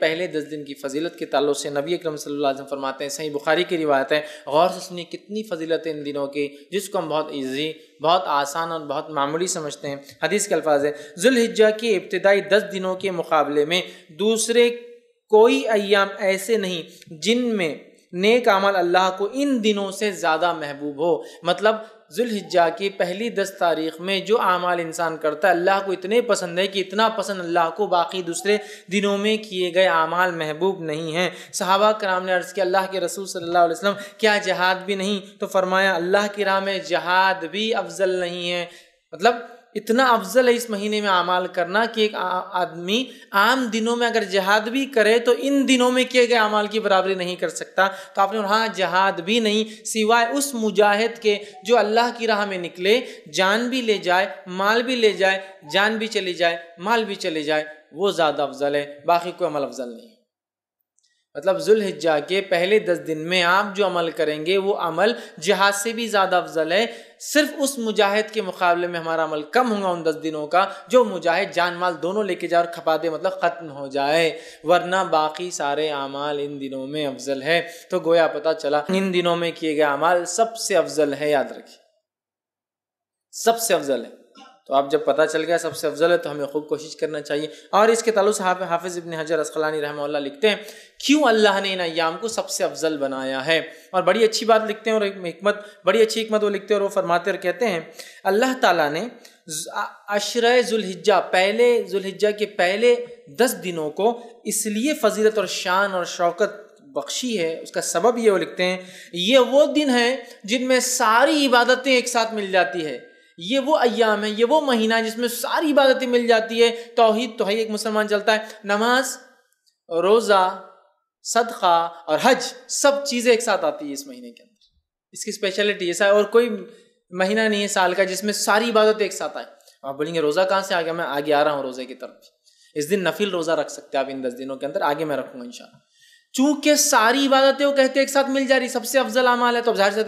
पहले दस दिन की फजीलत के तल्लु से नबी अक्रम सल्लम फरमाते हैं सही बुखारी की रिवायत है गौर से सुनिए कितनी फजीलत है इन दिनों की जिसको हम बहुत ईजी बहुत आसान और बहुत मामूली समझते हैं हदीस के अल्फाज है जुल्हिजा के इब्तदाई दस दिनों के मुकाबले में दूसरे कोई अयाम ऐसे नहीं जिनमें नेक अमल अल्लाह को इन दिनों से ज़्यादा महबूब हो मतलब जुल्हिज्जा की पहली दस तारीख में जो अमाल इंसान करता है अल्लाह को इतने पसंद है कि इतना पसंद अल्लाह को बाकी दूसरे दिनों में किए गए अमाल महबूब नहीं हैं सहाबा कराम ने अर्ज़ किया अल्लाह के रसूल सल्लल्लाहु अलैहि वसल्लम क्या जहाद भी नहीं तो फरमाया अल्लाह की राह में जहाद भी अफजल नहीं है मतलब इतना अफजल है इस महीने में अमाल करना कि एक आदमी आम दिनों में अगर जहाद भी करे तो इन दिनों में किए गए अमाल की बराबरी नहीं कर सकता तो आपने हाँ जहाद भी नहीं सिवाय उस मुजाहिद के जो अल्लाह की राह में निकले जान भी ले जाए माल भी ले जाए जान भी चली जाए माल भी चले जाए वो ज़्यादा अफजल है बाकी कोई अमल अफजल नहीं मतलब जुल्हिजा के पहले दस दिन में आप जो अमल करेंगे वो अमल जहाज से भी ज़्यादा अफजल है सिर्फ उस मुजाहिद के मुकाबले में हमारा अमल कम होगा उन दस दिनों का जो मुजाहिद जान माल दोनों लेके जाए और खपा दे मतलब ख़त्म हो जाए वरना बाकी सारे अमाल इन दिनों में अफजल है तो गोया पता चला इन दिनों में किए गए अमाल सबसे अफजल है याद रखिए सबसे अफजल है तो आप जब पता चल गया सबसे अफजल है तो हमें खूब कोशिश करना चाहिए और इसके तलु हाफ हाफिज़ इबन हजर असलानी रहमल्ला लिखते हैं क्यों अल्लाह ने इन अयाम को सबसे अफजल बनाया है और बड़ी अच्छी बात लिखते हैं और हमत बड़ी अच्छी हमत वो लिखते हैं और वो फरमाते और कहते हैं अल्लाह ताला ने अशर जुल्हिजा पहले जुल्हिजा के पहले दस दिनों को इसलिए फजीलत और शान और शौकत बख्शी है उसका सबब ये वो लिखते हैं ये वो दिन है जिनमें सारी इबादतें एक साथ मिल जाती है ये वो अयाम है ये वो महीना है जिसमें सारी इबादतें मिल जाती है तोहहीद तो है एक मुसलमान चलता है नमाज रोज़ा सदका और हज सब चीज़ें एक साथ आती है इस महीने के अंदर इसकी स्पेशलिटी ऐसा और कोई महीना नहीं है साल का जिसमें सारी इबादतें एक साथ आए आप बोलेंगे रोज़ा कहाँ से आ गया मैं आगे आ रहा हूँ रोज़े की तरफ इस दिन नफिल रोज़ा रख सकते हैं आप इन दस दिनों के अंदर आगे मैं रखूँगा इंशाल्लाह चूंकि सारी इबादतें वो कहते हैं एक साथ मिल जा रही सबसे अफजल अमाल है तो जाहिर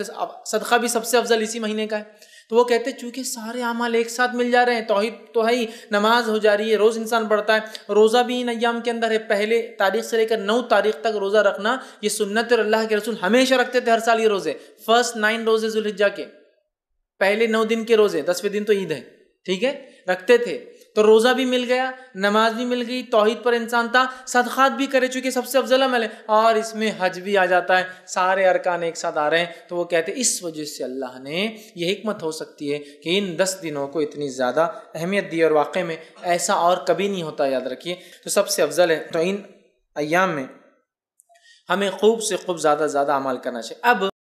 सदका भी सबसे अफजल इसी महीने का है तो वो कहते चूंकि सारे अमाल एक साथ मिल जा रहे हैं तोहिद तो है ही नमाज हो जा रही है रोज़ इंसान पढ़ता है रोज़ा भी इन अयाम के अंदर है पहले तारीख से लेकर नौ तारीख तक रोज़ा रखना ये सुन्नत और अल्लाह के रसूल हमेशा रखते थे हर साल ये रोज़े फर्स्ट नाइन रोज़े जुल्हिजा के पहले नौ दिन के रोज़े दसवें दिन तो ईद है ठीक है रखते थे तो रोज़ा भी मिल गया नमाज भी मिल गई तोहिद पर इंसान था सदखात भी करे चूँकि सबसे अफजल अमल है और इसमें हज भी आ जाता है सारे अरकान एक साथ आ रहे हैं तो वो कहते इस वजह से अल्लाह ने यह हमत हो सकती है कि इन दस दिनों को इतनी ज़्यादा अहमियत दी और वाक़ में ऐसा और कभी नहीं होता याद रखिए तो सबसे अफजल है तो इन अयाम में हमें खूब से खूब ज़्यादा ज़्यादा अमल करना चाहिए अब